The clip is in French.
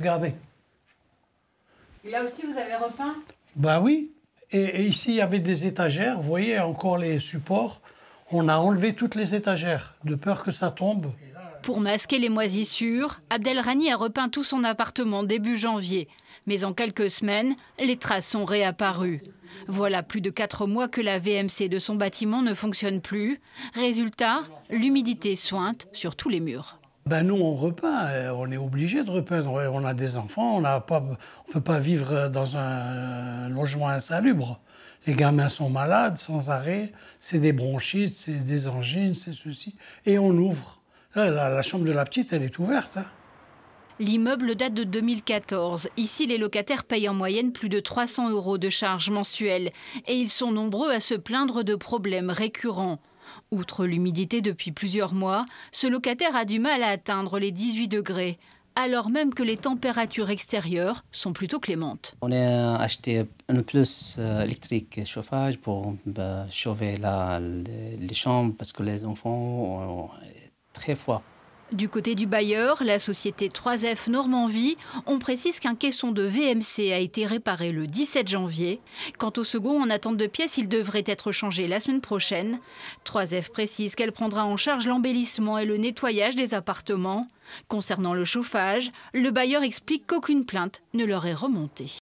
Regardez. Et là aussi, vous avez repeint Ben oui. Et, ici, il y avait des étagères. Vous voyez encore les supports. On a enlevé toutes les étagères, de peur que ça tombe. Pour masquer les moisissures, Abdel Rani a repeint tout son appartement début janvier. Mais en quelques semaines, les traces sont réapparues. Voilà plus de quatre mois que la VMC de son bâtiment ne fonctionne plus. Résultat, l'humidité sointe sur tous les murs. Ben, nous, on repeint, euh, on est obligé de repeindre. On a des enfants, on ne peut pas vivre euh, dans un euh, logement insalubre. Les gamins sont malades sans arrêt, c'est des bronchites, c'est des angines, c'est ceci. Et on ouvre. la, chambre de la petite, elle est ouverte. Hein. L'immeuble date de 2014. Ici, les locataires payent en moyenne plus de 300 euros de charges mensuelles. Et ils sont nombreux à se plaindre de problèmes récurrents. Outre l'humidité depuis plusieurs mois, ce locataire a du mal à atteindre les 18 degrés, alors même que les températures extérieures sont plutôt clémentes. On a acheté un plus euh, électrique chauffage pour bah, chauffer les, chambres parce que les enfants ont très froid. Du côté du bailleur, la société 3F Normandie, on précise qu'un caisson de VMC a été réparé le 17 janvier. Quant au second, en attente de pièces, il devrait être changé la semaine prochaine. 3F précise qu'elle prendra en charge l'embellissement et le nettoyage des appartements. Concernant le chauffage, le bailleur explique qu'aucune plainte ne leur est remontée.